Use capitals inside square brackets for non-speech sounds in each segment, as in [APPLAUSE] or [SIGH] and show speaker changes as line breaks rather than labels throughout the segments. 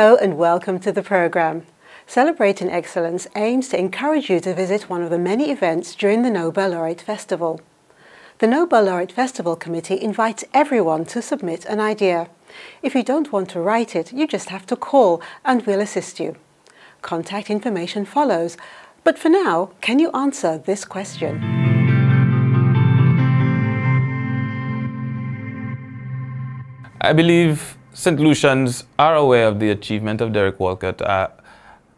Hello and welcome to the programme. Celebrating Excellence aims to encourage you to visit one of the many events during the Nobel Laureate Festival. The Nobel Laureate Festival Committee invites everyone to submit an idea. If you don't want to write it, you just have to call and we'll assist you. Contact information follows, but for now, can you answer this question?
I believe St. Lucians are aware of the achievement of Derek Walcott uh,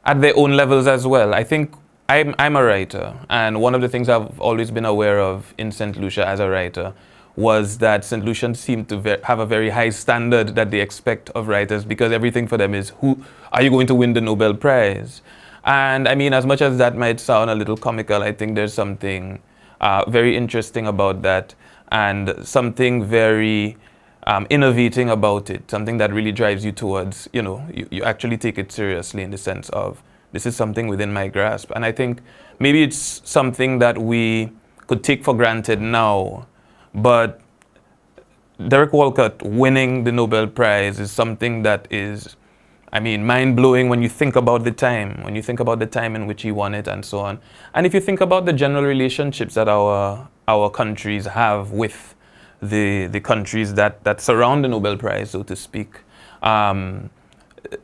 at their own levels as well. I think I'm, I'm a writer, and one of the things I've always been aware of in St. Lucia as a writer was that St. Lucians seem to have a very high standard that they expect of writers because everything for them is who are you going to win the Nobel Prize? And I mean, as much as that might sound a little comical, I think there's something uh, very interesting about that and something very um, innovating about it, something that really drives you towards, you know, you, you actually take it seriously in the sense of this is something within my grasp. And I think maybe it's something that we could take for granted now, but Derek Walcott winning the Nobel Prize is something that is, I mean, mind blowing when you think about the time, when you think about the time in which he won it and so on. And if you think about the general relationships that our, our countries have with the, the countries that, that surround the Nobel Prize, so to speak. Um,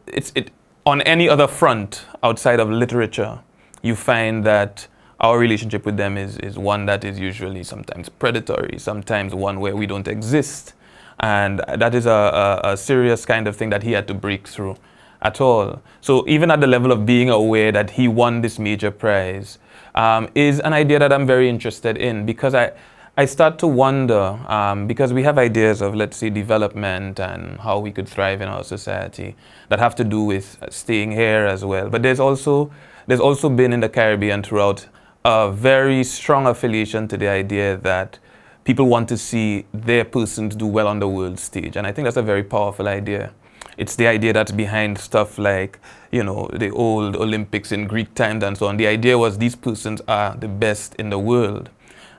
it's, it, on any other front outside of literature, you find that our relationship with them is, is one that is usually sometimes predatory, sometimes one where we don't exist. And that is a, a, a serious kind of thing that he had to break through at all. So even at the level of being aware that he won this major prize um, is an idea that I'm very interested in because I, I start to wonder um, because we have ideas of, let's say, development and how we could thrive in our society that have to do with staying here as well. But there's also there's also been in the Caribbean throughout a very strong affiliation to the idea that people want to see their persons do well on the world stage, and I think that's a very powerful idea. It's the idea that's behind stuff like, you know, the old Olympics in Greek times and so on. The idea was these persons are the best in the world.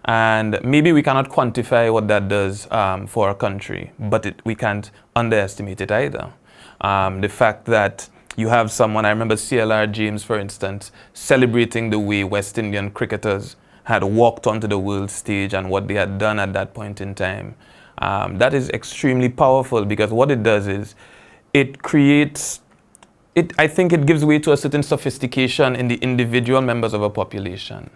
And maybe we cannot quantify what that does um, for a country, but it, we can't underestimate it either. Um, the fact that you have someone, I remember CLR James, for instance, celebrating the way West Indian cricketers had walked onto the world stage and what they had done at that point in time. Um, that is extremely powerful because what it does is it creates it, I think it gives way to a certain sophistication in the individual members of a population.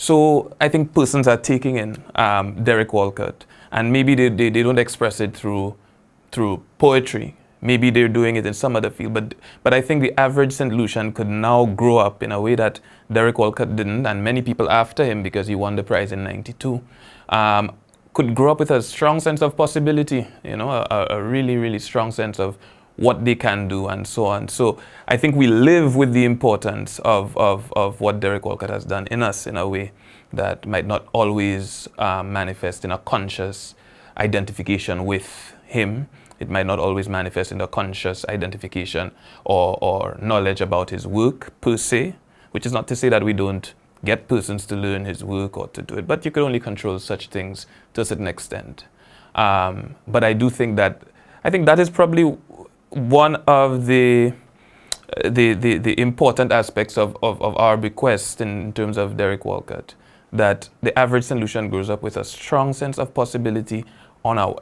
So I think persons are taking in um, Derek Walcott, and maybe they, they, they don't express it through, through poetry. Maybe they're doing it in some other field, but, but I think the average St. Lucian could now grow up in a way that Derek Walcott didn't, and many people after him, because he won the prize in 92, um, could grow up with a strong sense of possibility, you know, a, a really, really strong sense of what they can do and so on. So I think we live with the importance of, of, of what Derek Walcott has done in us in a way that might not always uh, manifest in a conscious identification with him. It might not always manifest in a conscious identification or, or knowledge about his work per se, which is not to say that we don't get persons to learn his work or to do it, but you can only control such things to a certain extent. Um, but I do think that, I think that is probably one of the the, the, the important aspects of, of, of our bequest in terms of Derek Walcott, that the average solution grows up with a strong sense of possibility on our,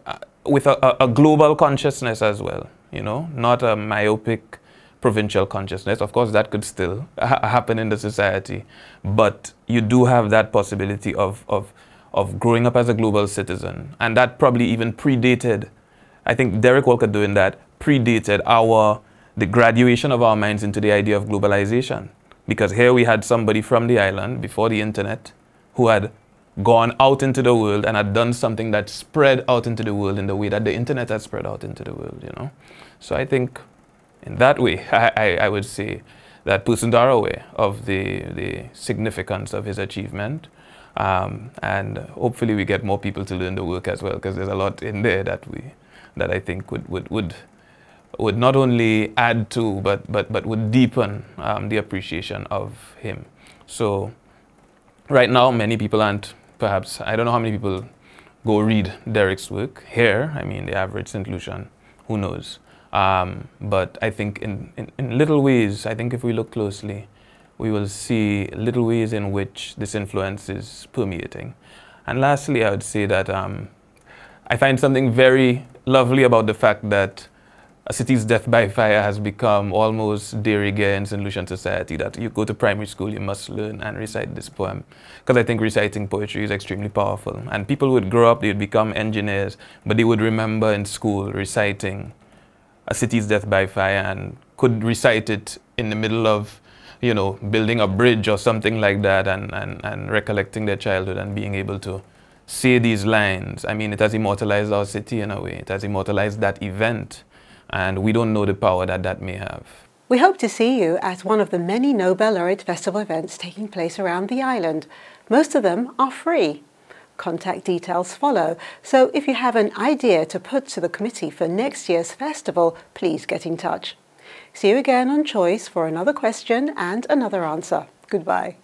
with a, a, a, global consciousness as well, you know, not a myopic provincial consciousness. Of course, that could still ha happen in the society, but you do have that possibility of, of, of growing up as a global citizen. And that probably even predated, I think Derek Walker doing that predated our, the graduation of our minds into the idea of globalization. Because here we had somebody from the island before the internet who had gone out into the world and had done something that spread out into the world in the way that the internet had spread out into the world, you know. So I think in that way, [LAUGHS] I, I, I would say that Pusundara way of the, the significance of his achievement. Um, and hopefully we get more people to learn the work as well, because there's a lot in there that we, that I think would, would, would would not only add to, but, but, but would deepen um, the appreciation of him. So right now, many people aren't, perhaps, I don't know how many people go read Derek's work here. I mean, the average St. Lucian, who knows? Um, but I think in, in, in little ways, I think if we look closely, we will see little ways in which this influence is permeating. And lastly, I would say that um, I find something very lovely about the fact that a city's death by fire has become almost de rigueur in St. Lucian society that you go to primary school, you must learn and recite this poem. Because I think reciting poetry is extremely powerful. And people would grow up, they'd become engineers, but they would remember in school reciting a city's death by fire and could recite it in the middle of, you know, building a bridge or something like that and, and, and recollecting their childhood and being able to say these lines. I mean, it has immortalized our city in a way. It has immortalized that event and we don't know the power that that may have.
We hope to see you at one of the many Nobel Laureate Festival events taking place around the island. Most of them are free. Contact details follow, so if you have an idea to put to the committee for next year's festival, please get in touch. See you again on Choice for another question and another answer. Goodbye.